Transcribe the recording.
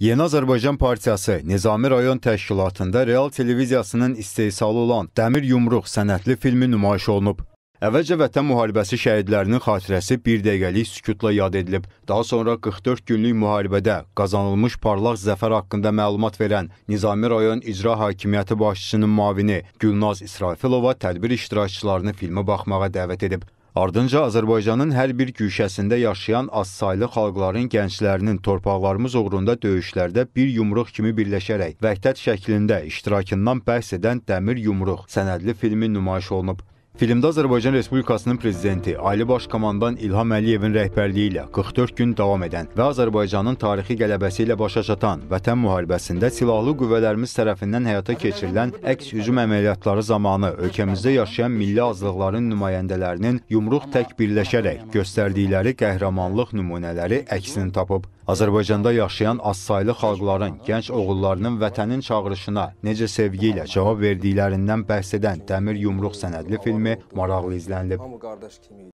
Yeni Azərbaycan Partiyası Nizami rayon təşkilatında Real televiziyasının istehsalı olan Dəmir Yumruq sənətli filmi nümayiş olunub. Əvvəlcə vətən müharibəsi şəhidlərinin xatirəsi bir dəqiqəlik sükutla yad edilib. Daha sonra 44 günlük müharibədə qazanılmış parlaq zəfər haqqında məlumat verən Nizami rayon icra hakimiyyəti başçısının müavini Gülnaz İsrafilova tədbir iştirakçılarını filmə baxmağa dəvət edib. Ardınca Azərbaycanın hər bir güşəsində yaşayan azsaylı xalqların gənclərinin torpaqlarımız uğrunda döyüşlərdə bir yumruq kimi birləşərək vəhdət şəklində iştirakından bəhs edən Dəmir Yumruq sənədli filmi nümayiş olunub. Filmdə Azərbaycan Respublikasının prezidenti Ali Baş Komandan İlham Əliyevin rəhbərliyi ilə 44 gün davam edən və Azərbaycanın tarixi qələbəsi ilə başa çatan Vətən müharibəsində silahlı qüvvələrimiz tərəfindən həyata keçirilən əks hücum əməliyyatları zamanı ölkəmizdə yaşayan milli azlıqların nümayəndələrinin yumruq tək birləşərək göstərdikləri qəhrəmanlıq nümunələri əksini tapıb. Azərbaycanda yaşayan azsaylı xalqların gənc oğullarının vətənin çağırışına necə sevgi ilə cavab verdiklərindən bəhs edən Dəmir Yumruq sənədli filmi maraqlı izlənilib.